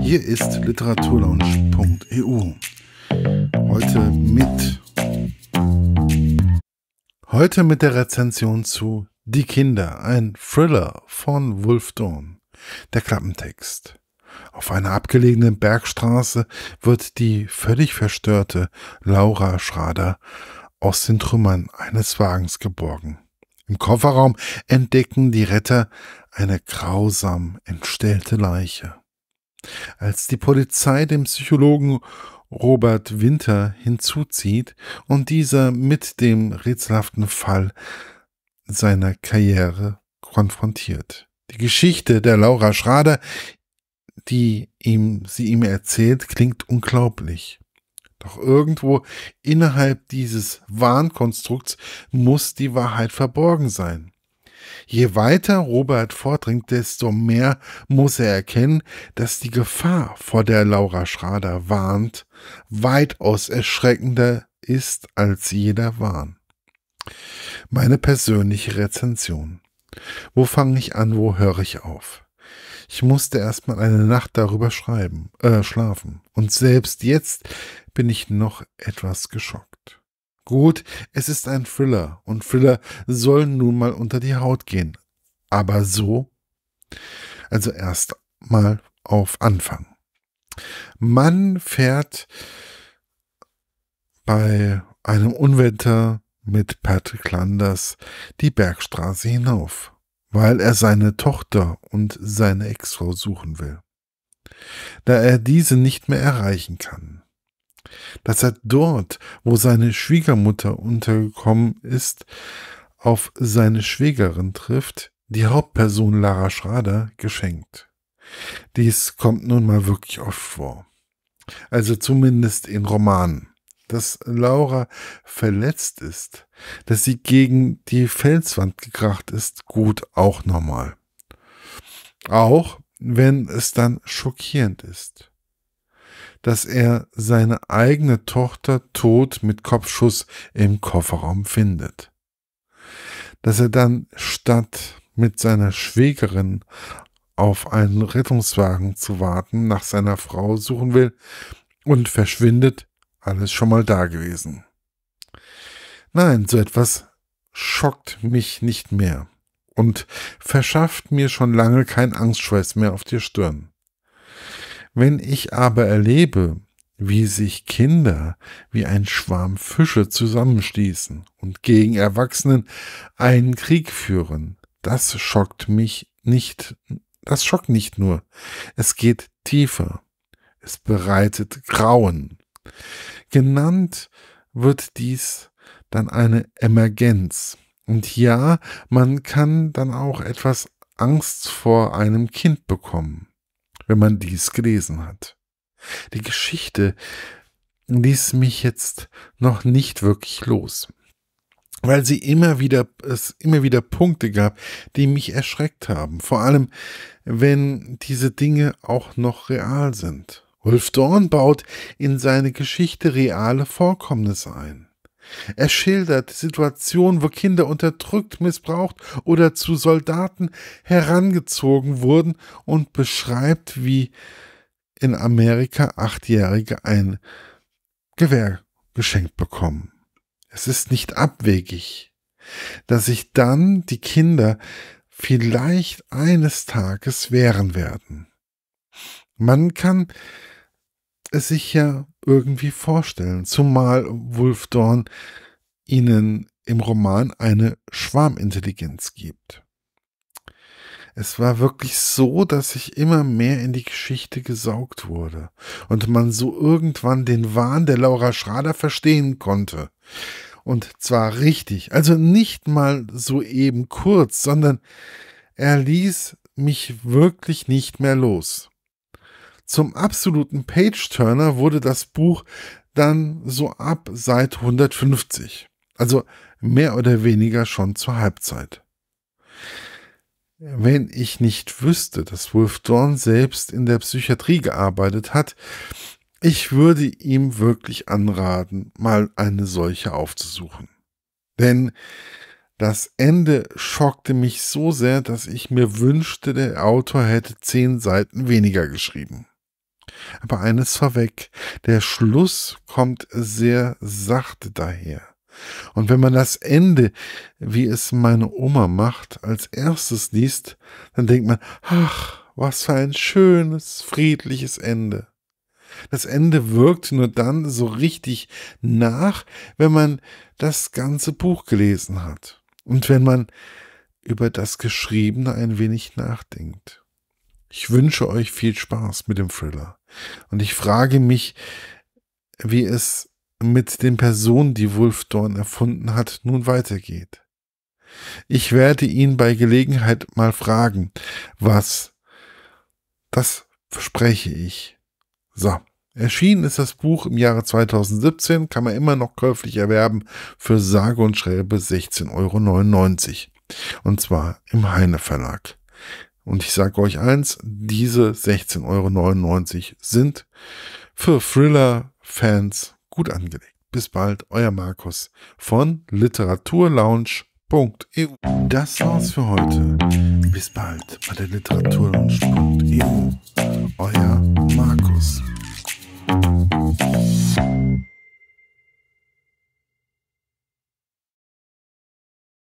Hier ist literaturlaunch.eu. Heute mit heute mit der Rezension zu Die Kinder, ein Thriller von Wolf Dawn. Der Klappentext. Auf einer abgelegenen Bergstraße wird die völlig verstörte Laura Schrader aus den Trümmern eines Wagens geborgen. Im Kofferraum entdecken die Retter eine grausam entstellte Leiche. Als die Polizei dem Psychologen Robert Winter hinzuzieht und dieser mit dem rätselhaften Fall seiner Karriere konfrontiert. Die Geschichte der Laura Schrader, die ihm, sie ihm erzählt, klingt unglaublich. Doch irgendwo innerhalb dieses Wahnkonstrukts muss die Wahrheit verborgen sein. Je weiter Robert vordringt, desto mehr muss er erkennen, dass die Gefahr, vor der Laura Schrader warnt, weitaus erschreckender ist als jeder Wahn. Meine persönliche Rezension. Wo fange ich an, wo höre ich auf? Ich musste erstmal eine Nacht darüber schreiben, äh, schlafen. Und selbst jetzt bin ich noch etwas geschockt. Gut, es ist ein Thriller und Thriller sollen nun mal unter die Haut gehen. Aber so? Also erst mal auf Anfang. Man fährt bei einem Unwetter mit Patrick Landers die Bergstraße hinauf, weil er seine Tochter und seine Ex-Frau suchen will. Da er diese nicht mehr erreichen kann, dass er dort, wo seine Schwiegermutter untergekommen ist, auf seine Schwägerin trifft, die Hauptperson Lara Schrader, geschenkt. Dies kommt nun mal wirklich oft vor. Also zumindest in Romanen. Dass Laura verletzt ist, dass sie gegen die Felswand gekracht ist, gut auch normal. Auch wenn es dann schockierend ist dass er seine eigene Tochter tot mit Kopfschuss im Kofferraum findet. Dass er dann statt mit seiner Schwägerin auf einen Rettungswagen zu warten, nach seiner Frau suchen will und verschwindet, alles schon mal da gewesen. Nein, so etwas schockt mich nicht mehr und verschafft mir schon lange keinen Angstschweiß mehr auf die Stirn. Wenn ich aber erlebe, wie sich Kinder wie ein Schwarm Fische zusammenschließen und gegen Erwachsenen einen Krieg führen, das schockt mich nicht, das schockt nicht nur, es geht tiefer, es bereitet Grauen. Genannt wird dies dann eine Emergenz. Und ja, man kann dann auch etwas Angst vor einem Kind bekommen wenn man dies gelesen hat. Die Geschichte ließ mich jetzt noch nicht wirklich los, weil sie immer wieder, es immer wieder Punkte gab, die mich erschreckt haben. Vor allem, wenn diese Dinge auch noch real sind. Ulf Dorn baut in seine Geschichte reale Vorkommnisse ein. Er schildert Situationen, wo Kinder unterdrückt, missbraucht oder zu Soldaten herangezogen wurden und beschreibt, wie in Amerika Achtjährige ein Gewehr geschenkt bekommen. Es ist nicht abwegig, dass sich dann die Kinder vielleicht eines Tages wehren werden. Man kann es sich ja irgendwie vorstellen. Zumal Wolf Dorn ihnen im Roman eine Schwarmintelligenz gibt. Es war wirklich so, dass ich immer mehr in die Geschichte gesaugt wurde und man so irgendwann den Wahn der Laura Schrader verstehen konnte. Und zwar richtig, also nicht mal so eben kurz, sondern er ließ mich wirklich nicht mehr los. Zum absoluten Page-Turner wurde das Buch dann so ab seit 150, also mehr oder weniger schon zur Halbzeit. Wenn ich nicht wüsste, dass Wolf Dorn selbst in der Psychiatrie gearbeitet hat, ich würde ihm wirklich anraten, mal eine solche aufzusuchen. Denn das Ende schockte mich so sehr, dass ich mir wünschte, der Autor hätte zehn Seiten weniger geschrieben. Aber eines vorweg, der Schluss kommt sehr sachte daher. Und wenn man das Ende, wie es meine Oma macht, als erstes liest, dann denkt man, ach, was für ein schönes, friedliches Ende. Das Ende wirkt nur dann so richtig nach, wenn man das ganze Buch gelesen hat und wenn man über das Geschriebene ein wenig nachdenkt. Ich wünsche euch viel Spaß mit dem Thriller. Und ich frage mich, wie es mit den Personen, die Wolf Dorn erfunden hat, nun weitergeht. Ich werde ihn bei Gelegenheit mal fragen, was. Das verspreche ich. So. Erschienen ist das Buch im Jahre 2017, kann man immer noch käuflich erwerben für sage und schräbe 16,99 Euro. Und zwar im Heine Verlag. Und ich sage euch eins, diese 16,99 Euro sind für Thriller-Fans gut angelegt. Bis bald, euer Markus von literaturlaunch.eu. Das war's für heute. Bis bald bei der literaturlaunch.eu. Euer Markus.